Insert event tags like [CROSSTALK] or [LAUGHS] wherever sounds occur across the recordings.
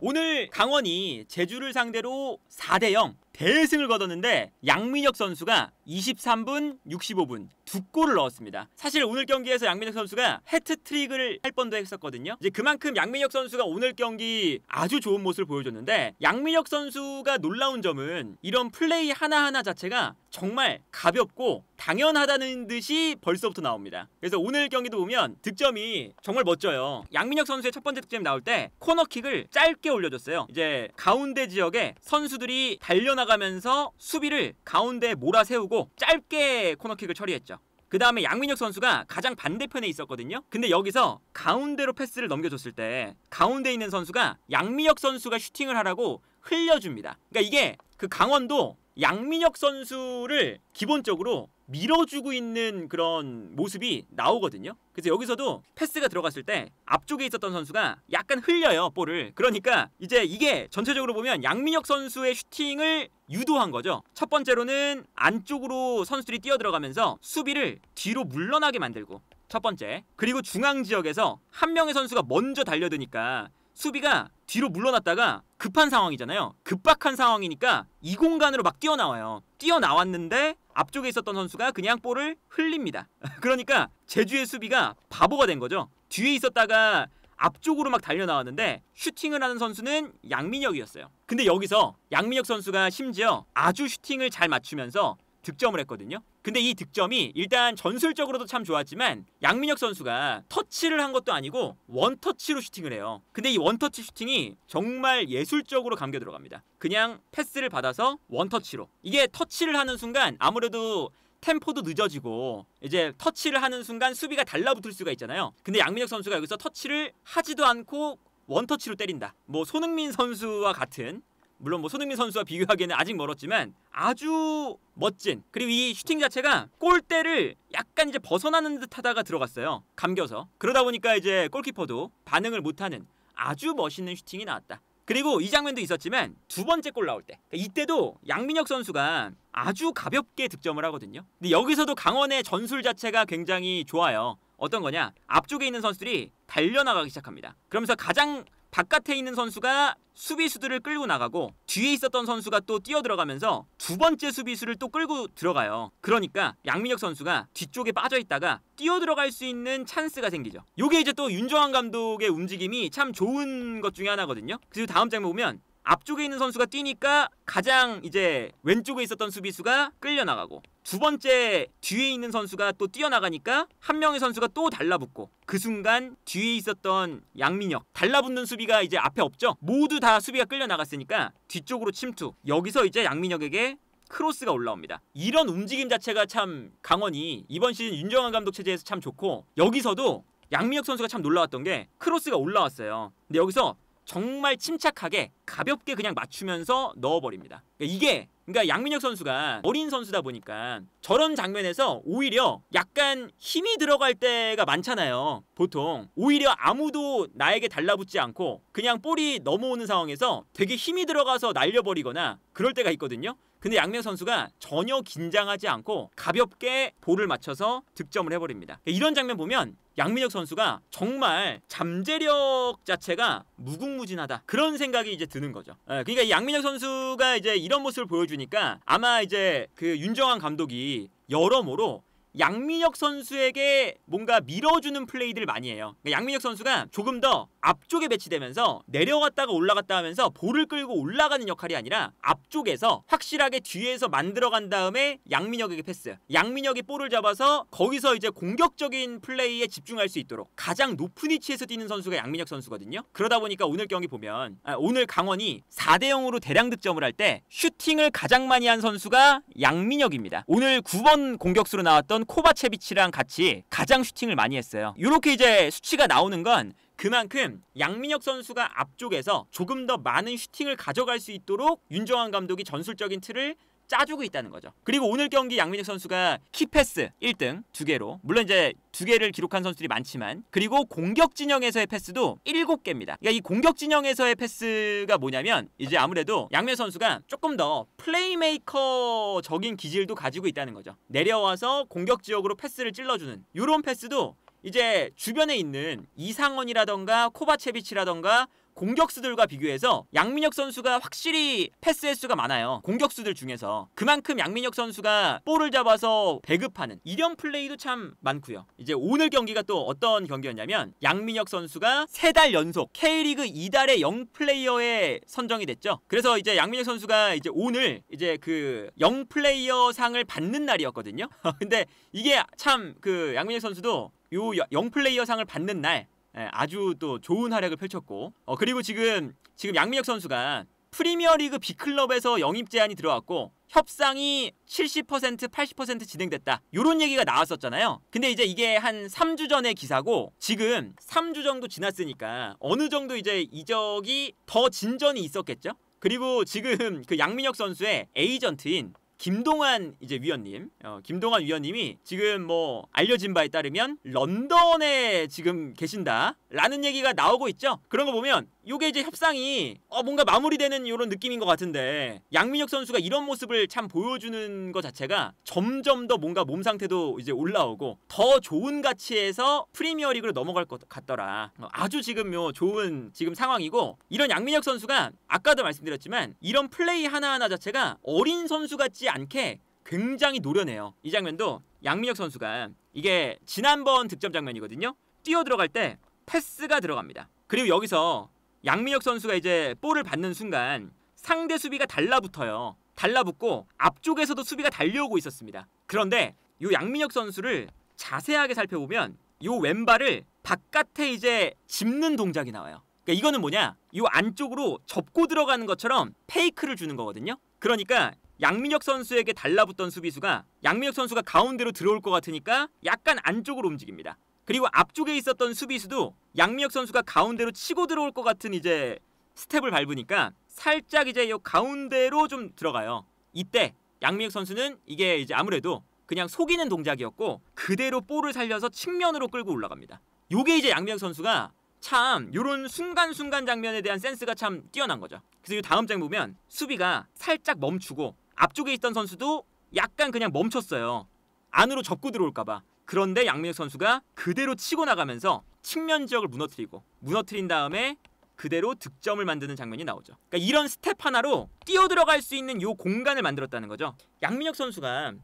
오늘 강원이 제주를 상대로 4대0 대승을 거뒀는데 양민혁 선수가 23분 65분 두 골을 넣었습니다. 사실 오늘 경기에서 양민혁 선수가 해트트릭을 할 뻔도 했었거든요. 이제 그만큼 양민혁 선수가 오늘 경기 아주 좋은 모습을 보여줬는데 양민혁 선수가 놀라운 점은 이런 플레이 하나하나 자체가 정말 가볍고 당연하다는 듯이 벌써부터 나옵니다. 그래서 오늘 경기도 보면 득점이 정말 멋져요. 양민혁 선수의 첫 번째 득점이 나올 때 코너킥을 짧게 올려줬어요. 이제 가운데 지역에 선수들이 달려나가 올라가면서 수비를 가운데 몰아세우고 짧게 코너킥을 처리했죠. 그 다음에 양민혁 선수가 가장 반대편에 있었거든요. 근데 여기서 가운데로 패스를 넘겨줬을 때 가운데 있는 선수가 양민혁 선수가 슈팅을 하라고 흘려줍니다. 그러니까 이게 그 강원도 양민혁 선수를 기본적으로 밀어주고 있는 그런 모습이 나오거든요. 그래서 여기서도 패스가 들어갔을 때 앞쪽에 있었던 선수가 약간 흘려요, 볼을. 그러니까 이제 이게 전체적으로 보면 양민혁 선수의 슈팅을 유도한 거죠. 첫 번째로는 안쪽으로 선수들이 뛰어들어가면서 수비를 뒤로 물러나게 만들고 첫 번째. 그리고 중앙 지역에서 한 명의 선수가 먼저 달려드니까 수비가 뒤로 물러났다가 급한 상황이잖아요. 급박한 상황이니까 이 공간으로 막 뛰어나와요. 뛰어나왔는데 앞쪽에 있었던 선수가 그냥 볼을 흘립니다. [LAUGHS] 그러니까 제주의 수비가 바보가 된 거죠. 뒤에 있었다가 앞쪽으로 막 달려 나왔는데 슈팅을 하는 선수는 양민혁이었어요. 근데 여기서 양민혁 선수가 심지어 아주 슈팅을 잘 맞추면서 득점을 했거든요. 근데 이 득점이 일단 전술적으로도 참 좋았지만 양민혁 선수가 터치를 한 것도 아니고 원터치로 슈팅을 해요. 근데 이 원터치 슈팅이 정말 예술적으로 감겨 들어갑니다. 그냥 패스를 받아서 원터치로. 이게 터치를 하는 순간 아무래도 템포도 늦어지고 이제 터치를 하는 순간 수비가 달라붙을 수가 있잖아요. 근데 양민혁 선수가 여기서 터치를 하지도 않고 원터치로 때린다. 뭐 손흥민 선수와 같은 물론 뭐 손흥민 선수와 비교하기에는 아직 멀었지만 아주 멋진 그리고 이 슈팅 자체가 골대를 약간 이제 벗어나는 듯하다가 들어갔어요 감겨서 그러다 보니까 이제 골키퍼도 반응을 못하는 아주 멋있는 슈팅이 나왔다 그리고 이 장면도 있었지만 두 번째 골 나올 때 그러니까 이때도 양민혁 선수가 아주 가볍게 득점을 하거든요 근데 여기서도 강원의 전술 자체가 굉장히 좋아요 어떤 거냐 앞쪽에 있는 선수들이 달려나가기 시작합니다 그러면서 가장 바깥에 있는 선수가 수비수들을 끌고 나가고 뒤에 있었던 선수가 또 뛰어들어가면서 두 번째 수비수를 또 끌고 들어가요. 그러니까 양민혁 선수가 뒤쪽에 빠져있다가 뛰어들어갈 수 있는 찬스가 생기죠. 요게 이제 또 윤정환 감독의 움직임이 참 좋은 것 중에 하나거든요. 그리고 다음 장면 보면 앞쪽에 있는 선수가 뛰니까 가장 이제 왼쪽에 있었던 수비수가 끌려나가고 두 번째 뒤에 있는 선수가 또 뛰어나가니까 한 명의 선수가 또 달라붙고 그 순간 뒤에 있었던 양민혁 달라붙는 수비가 이제 앞에 없죠 모두 다 수비가 끌려나갔으니까 뒤쪽으로 침투 여기서 이제 양민혁에게 크로스가 올라옵니다. 이런 움직임 자체가 참 강원이 이번 시즌 윤정환 감독 체제에서 참 좋고 여기서도 양민혁 선수가 참 놀라웠던 게 크로스가 올라왔어요. 근데 여기서 정말 침착하게 가볍게 그냥 맞추면서 넣어버립니다. 그러니까 이게 그러니까 양민혁 선수가 어린 선수다 보니까 저런 장면에서 오히려 약간 힘이 들어갈 때가 많잖아요. 보통 오히려 아무도 나에게 달라붙지 않고 그냥 볼이 넘어오는 상황에서 되게 힘이 들어가서 날려버리거나 그럴 때가 있거든요. 근데 양명 선수가 전혀 긴장하지 않고 가볍게 볼을 맞춰서 득점을 해버립니다. 그러니까 이런 장면 보면 양민혁 선수가 정말 잠재력 자체가 무궁무진하다 그런 생각이 이제 드는 거죠. 예, 그러니까 양민혁 선수가 이제 이런 모습을 보여주니까 아마 이제 그 윤정환 감독이 여러모로 양민혁 선수에게 뭔가 밀어주는 플레이들을 많이 해요. 그러니까 양민혁 선수가 조금 더 앞쪽에 배치되면서 내려갔다가 올라갔다 하면서 볼을 끌고 올라가는 역할이 아니라 앞쪽에서 확실하게 뒤에서 만들어간 다음에 양민혁에게 패스. 양민혁이 볼을 잡아서 거기서 이제 공격적인 플레이에 집중할 수 있도록 가장 높은 위치에서 뛰는 선수가 양민혁 선수거든요. 그러다 보니까 오늘 경기 보면 아, 오늘 강원이 4대 0으로 대량 득점을 할 때 슈팅을 가장 많이 한 선수가 양민혁입니다. 오늘 9번 공격수로 나왔던 코바체비치랑 같이 가장 슈팅을 많이 했어요. 이렇게 이제 수치가 나오는 건 그만큼 양민혁 선수가 앞쪽에서 조금 더 많은 슈팅을 가져갈 수 있도록 윤정환 감독이 전술적인 틀을 짜주고 있다는 거죠. 그리고 오늘 경기 양민혁 선수가 키패스 1등 2 개로 물론 이제 2 개를 기록한 선수들이 많지만 그리고 공격 진영에서의 패스도 7개입니다. 그러니까 이 공격 진영에서의 패스가 뭐냐면 이제 아무래도 양민혁 선수가 조금 더 플레이메이커적인 기질도 가지고 있다는 거죠. 내려와서 공격 지역으로 패스를 찔러주는 이런 패스도 이제 주변에 있는 이상원이라던가 코바체비치라던가 공격수들과 비교해서 양민혁 선수가 확실히 패스 횟수가 많아요. 공격수들 중에서. 그만큼 양민혁 선수가 볼을 잡아서 배급하는 이런 플레이도 참 많고요. 이제 오늘 경기가 또 어떤 경기였냐면 양민혁 선수가 세 달 연속 K리그 2달의 영플레이어에 선정이 됐죠. 그래서 이제 양민혁 선수가 이제 오늘 이제 그 영플레이어 상을 받는 날이었거든요. [LAUGHS] 근데 이게 참 그 양민혁 선수도 요 영플레이어 상을 받는 날 예, 아주 또 좋은 활약을 펼쳤고 어, 그리고 지금 지금 양민혁 선수가 프리미어리그 B클럽에서 영입 제한이 들어왔고 협상이 70% 80% 진행됐다 요런 얘기가 나왔었잖아요 근데 이제 이게 한 3주 전의 기사고 지금 3주 정도 지났으니까 어느 정도 이제 이적이 더 진전이 있었겠죠 그리고 지금 그 양민혁 선수의 에이전트인 김동환 이제 위원님, 어, 김동환 위원님이 지금 뭐 알려진 바에 따르면 런던에 지금 계신다라는 얘기가 나오고 있죠. 그런 거 보면 요게 이제 협상이 어, 뭔가 마무리되는 이런 느낌인 것 같은데 양민혁 선수가 이런 모습을 참 보여주는 것 자체가 점점 더 뭔가 몸 상태도 이제 올라오고 더 좋은 가치에서 프리미어리그로 넘어갈 것 같더라. 어, 아주 지금 요 좋은 지금 상황이고 이런 양민혁 선수가 아까도 말씀드렸지만 이런 플레이 하나하나 자체가 어린 선수 같지 않게 굉장히 노려내요. 이 장면도 양민혁 선수가 이게 지난번 득점 장면이거든요. 뛰어 들어갈 때 패스가 들어갑니다. 그리고 여기서 양민혁 선수가 이제 볼을 받는 순간 상대 수비가 달라붙어요. 달라붙고 앞쪽에서도 수비가 달려오고 있었습니다. 그런데 이 양민혁 선수를 자세하게 살펴보면 이 왼발을 바깥에 이제 짚는 동작이 나와요. 그러니까 이거는 뭐냐? 이 안쪽으로 접고 들어가는 것처럼 페이크를 주는 거거든요. 그러니까 양민혁 선수에게 달라붙던 수비수가 양민혁 선수가 가운데로 들어올 것 같으니까 약간 안쪽으로 움직입니다. 그리고 앞쪽에 있었던 수비수도 양민혁 선수가 가운데로 치고 들어올 것 같은 이제 스텝을 밟으니까 살짝 이제 이 가운데로 좀 들어가요. 이때 양민혁 선수는 이게 이제 아무래도 그냥 속이는 동작이었고 그대로 볼을 살려서 측면으로 끌고 올라갑니다. 요게 이제 양민혁 선수가 참 요런 순간순간 장면에 대한 센스가 참 뛰어난 거죠. 그래서 이 다음 장 보면 수비가 살짝 멈추고 앞쪽에 있던 선수도 약간 그냥 멈췄어요. 안으로 접고 들어올까봐. 그런데 양민혁 선수가 그대로 치고 나가면서 측면 지역을 무너뜨리고 무너뜨린 다음에 그대로 득점을 만드는 장면이 나오죠. 그러니까 이런 스텝 하나로 뛰어 들어갈 수 있는 요 공간을 만들었다는 거죠. 양민혁 선수가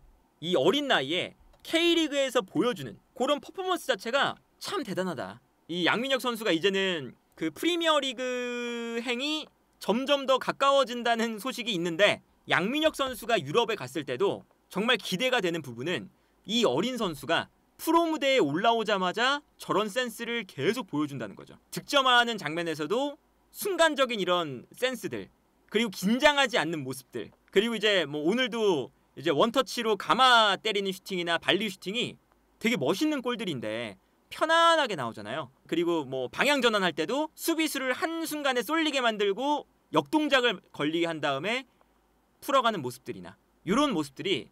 이 어린 나이에 K리그에서 보여주는 그런 퍼포먼스 자체가 참 대단하다. 이 양민혁 선수가 이제는 그 프리미어리그 행이 점점 더 가까워진다는 소식이 있는데 양민혁 선수가 유럽에 갔을 때도 정말 기대가 되는 부분은 이 어린 선수가 프로 무대에 올라오자마자 저런 센스를 계속 보여준다는 거죠. 득점하는 장면에서도 순간적인 이런 센스들 그리고 긴장하지 않는 모습들 그리고 이제 뭐 오늘도 이제 원터치로 감아 때리는 슈팅이나 발리 슈팅이 되게 멋있는 골들인데 편안하게 나오잖아요. 그리고 뭐 방향 전환할 때도 수비수를 한순간에 쏠리게 만들고 역동작을 걸리게 한 다음에 풀어가는 모습들이나 이런 모습들이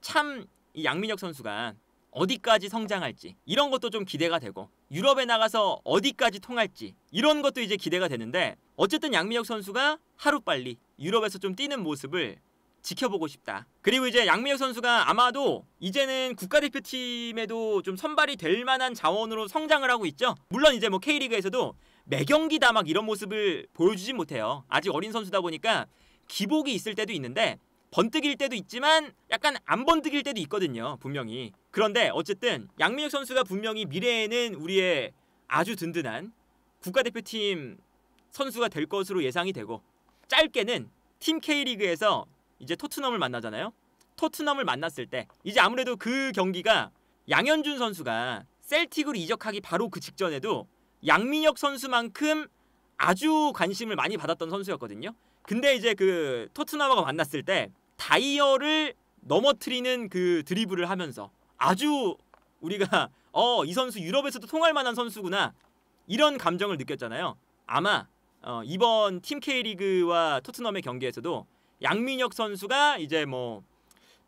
참이 양민혁 선수가 어디까지 성장할지 이런 것도 좀 기대가 되고 유럽에 나가서 어디까지 통할지 이런 것도 이제 기대가 되는데 어쨌든 양민혁 선수가 하루빨리 유럽에서 좀 뛰는 모습을 지켜보고 싶다. 그리고 이제 양민혁 선수가 아마도 이제는 국가대표팀에도 좀 선발이 될 만한 자원으로 성장을 하고 있죠. 물론 이제 뭐 K리그에서도 매경기다 막 이런 모습을 보여주진 못해요. 아직 어린 선수다 보니까 기복이 있을 때도 있는데 번뜩일 때도 있지만 약간 안 번뜩일 때도 있거든요. 분명히. 그런데 어쨌든 양민혁 선수가 분명히 미래에는 우리의 아주 든든한 국가대표팀 선수가 될 것으로 예상이 되고 짧게는 팀 K리그에서 이제 토트넘을 만나잖아요. 토트넘을 만났을 때 이제 아무래도 그 경기가 양현준 선수가 셀틱으로 이적하기 바로 그 직전에도 양민혁 선수만큼 아주 관심을 많이 받았던 선수였거든요. 근데 이제 그 토트넘하고 만났을 때 다이어를 넘어뜨리는 그 드리블을 하면서 아주 우리가 [LAUGHS] 어 이 선수 유럽에서도 통할 만한 선수구나 이런 감정을 느꼈잖아요. 아마 어, 이번 팀 K리그와 토트넘의 경기에서도 양민혁 선수가 이제 뭐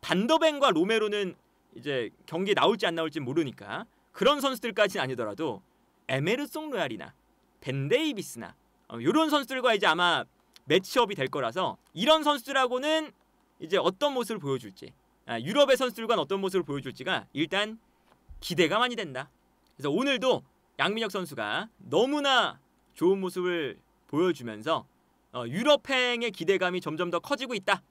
반더벤과 로메로는 이제 경기에 나올지 안 나올지 모르니까 그런 선수들까지는 아니더라도 에메르송 로얄이나 벤데이비스나 이런 어, 선수들과 이제 아마 매치업이 될 거라서 이런 선수라고는 이제 어떤 모습을 보여줄지 아, 유럽의 선수들과는 어떤 모습을 보여줄지가 일단 기대가 많이 된다. 그래서 오늘도 양민혁 선수가 너무나 좋은 모습을 보여주면서 어, 유럽행의 기대감이 점점 더 커지고 있다.